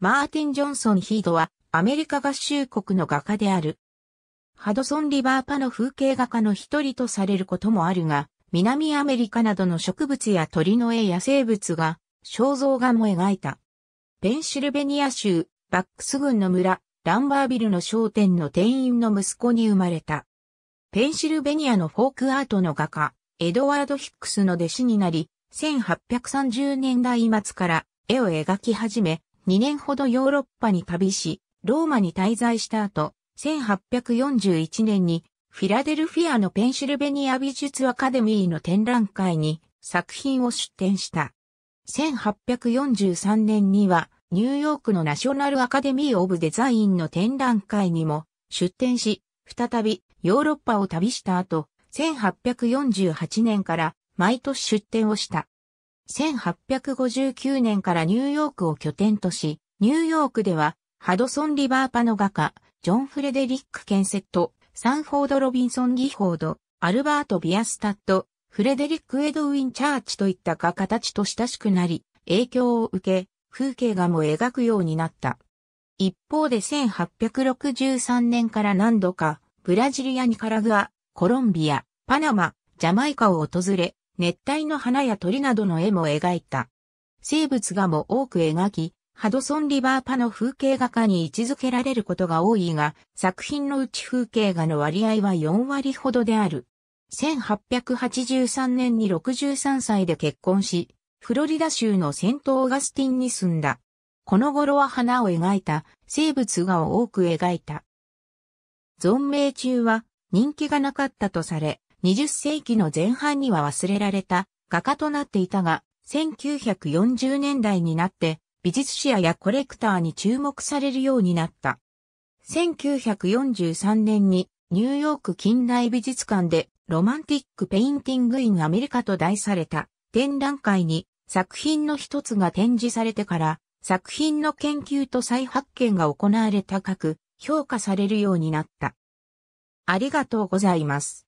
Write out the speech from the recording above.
マーティン・ジョンソン・ヒードは、アメリカ合衆国の画家である。ハドソン・リバーパの風景画家の一人とされることもあるが、南アメリカなどの植物や鳥の絵や生物が、肖像画も描いた。ペンシルベニア州、バックス郡の村、ランバービルの商店の店員の息子に生まれた。ペンシルベニアのフォークアートの画家、エドワード・ヒックスの弟子になり、1830年代末から絵を描き始め、2年ほどヨーロッパに旅し、ローマに滞在した後、1841年にフィラデルフィアのペンシルベニア美術アカデミーの展覧会に作品を出展した。1843年にはニューヨークのナショナルアカデミー・オブ・デザインの展覧会にも出展し、再びヨーロッパを旅した後、1848年から毎年出展をした。1859年からニューヨークを拠点とし、ニューヨークでは、ハドソン・リバーパの画家、ジョン・フレデリック・ケンセット、サンフォード・ロビンソン・ギフォード、アルバート・ビアスタッド、フレデリック・エドウィン・チャーチといった画家たちと親しくなり、影響を受け、風景画も描くようになった。一方で1863年から何度か、ブラジルやニカラグア、コロンビア、パナマ、ジャマイカを訪れ、熱帯の花や鳥などの絵も描いた。生物画も多く描き、ハドソンリバーパの風景画家に位置づけられることが多いが、作品のうち風景画の割合は4割ほどである。1883年に63歳で結婚し、フロリダ州のセントオーガスティンに住んだ。この頃は花を描いた、生物画を多く描いた。存命中は人気がなかったとされ、20世紀の前半には忘れられた画家となっていたが、1940年代になって美術史アやコレクターに注目されるようになった。1943年にニューヨーク近代美術館でロマンティック・ペインティング・イン・アメリカと題された展覧会に作品の一つが展示されてから作品の研究と再発見が行われ高く評価されるようになった。ありがとうございます。